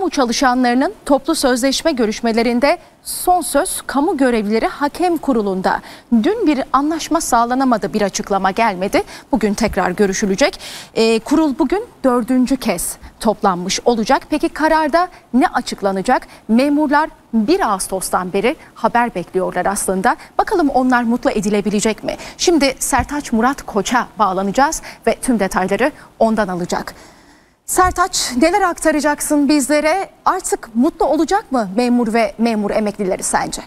kamu çalışanlarının toplu sözleşme görüşmelerinde son söz kamu görevlileri hakem kurulunda. Dün bir anlaşma sağlanamadı bir açıklama gelmedi. Bugün tekrar görüşülecek. E, kurul bugün dördüncü kez toplanmış olacak. Peki kararda ne açıklanacak? Memurlar 1 Ağustos'tan beri haber bekliyorlar aslında. Bakalım onlar mutlu edilebilecek mi? Şimdi Sertaç Murat Koç'a bağlanacağız ve tüm detayları ondan alacak. Sertaç neler aktaracaksın bizlere? Artık mutlu olacak mı memur ve memur emeklileri sence?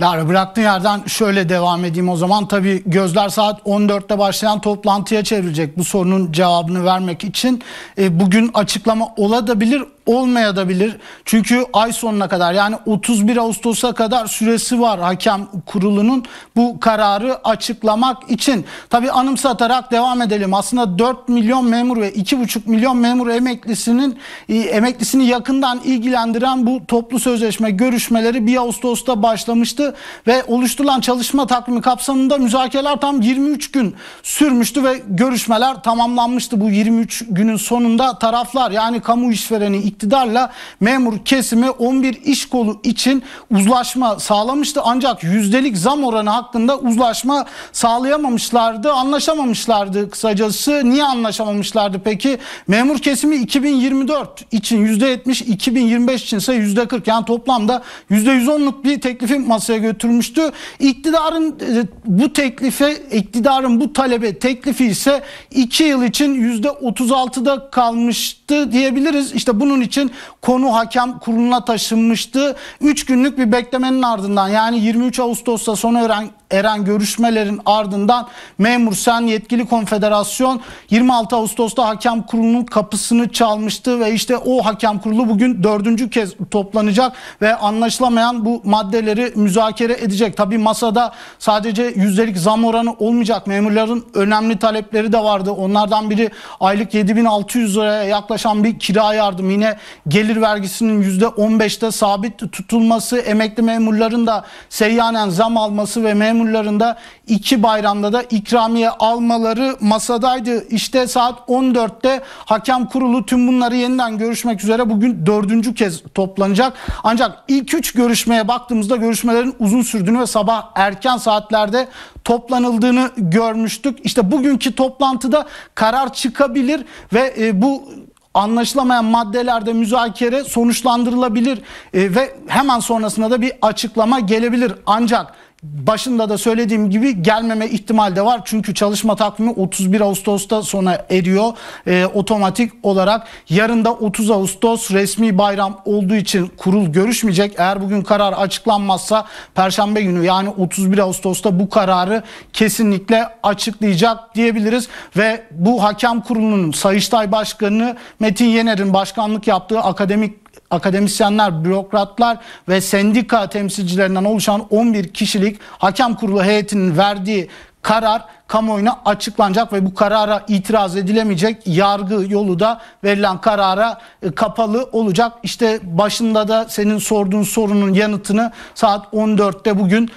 Lara bıraktığın yerden şöyle devam edeyim o zaman. Tabii gözler saat 14'te başlayan toplantıya çevrilecek bu sorunun cevabını vermek için. E, bugün açıklama olabilir olmayabilir. Çünkü ay sonuna kadar yani 31 Ağustos'a kadar süresi var hakem kurulunun bu kararı açıklamak için. tabi anımsatarak devam edelim. Aslında 4 milyon memur ve 2,5 milyon memur emeklisinin e, emeklisini yakından ilgilendiren bu toplu sözleşme görüşmeleri 1 Ağustos'ta başlamıştı ve oluşturulan çalışma takvimi kapsamında müzakereler tam 23 gün sürmüştü ve görüşmeler tamamlanmıştı. Bu 23 günün sonunda taraflar yani kamu işvereni iktidarla memur kesimi 11 iş kolu için uzlaşma sağlamıştı. Ancak yüzdelik zam oranı hakkında uzlaşma sağlayamamışlardı, anlaşamamışlardı kısacası. Niye anlaşamamışlardı peki? Memur kesimi 2024 için %70, 2025 için içinse %40 yani toplamda %110'luk bir teklifi masaya götürmüştü. İktidarın e, bu teklife, iktidarın bu talebe teklifi ise 2 yıl için %36'da kalmıştı diyebiliriz. İşte bunun için için konu hakem kuruluna taşınmıştı. 3 günlük bir beklemenin ardından yani 23 Ağustos'ta sona eren, eren görüşmelerin ardından Memur Sen Yetkili Konfederasyon 26 Ağustos'ta hakem kurulunun kapısını çalmıştı ve işte o hakem kurulu bugün dördüncü kez toplanacak ve anlaşılamayan bu maddeleri müzakere edecek. Tabi masada sadece yüzdelik zam oranı olmayacak. Memurların önemli talepleri de vardı. Onlardan biri aylık 7600 liraya yaklaşan bir kira yardımı. yine yine gelir vergisinin %15'te sabit tutulması, emekli memurların da seyyanen zam alması ve memurların da iki bayramda da ikramiye almaları masadaydı. İşte saat 14'te hakem kurulu tüm bunları yeniden görüşmek üzere bugün dördüncü kez toplanacak. Ancak ilk üç görüşmeye baktığımızda görüşmelerin uzun sürdüğünü ve sabah erken saatlerde toplanıldığını görmüştük. İşte bugünkü toplantıda karar çıkabilir ve e, bu anlaşılamayan maddelerde müzakere sonuçlandırılabilir e, ve hemen sonrasında da bir açıklama gelebilir. Ancak başında da söylediğim gibi gelmeme ihtimal de var. Çünkü çalışma takvimi 31 Ağustos'ta sona eriyor. E, otomatik olarak yarın da 30 Ağustos resmi bayram olduğu için kurul görüşmeyecek. Eğer bugün karar açıklanmazsa perşembe günü yani 31 Ağustos'ta bu kararı kesinlikle açıklayacak diyebiliriz ve bu hakem kurulunun Sayıştay Başkanı Metin Yener'in başkanlık yaptığı akademik akademisyenler, bürokratlar ve sendika temsilcilerinden oluşan 11 kişilik hakem kurulu heyetinin verdiği karar kamuoyuna açıklanacak ve bu karara itiraz edilemeyecek. Yargı yolu da verilen karara e, kapalı olacak. İşte başında da senin sorduğun sorunun yanıtını saat 14'te bugün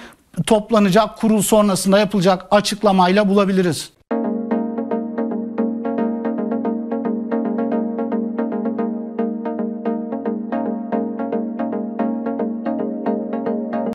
toplanacak kurul sonrasında yapılacak açıklamayla bulabiliriz.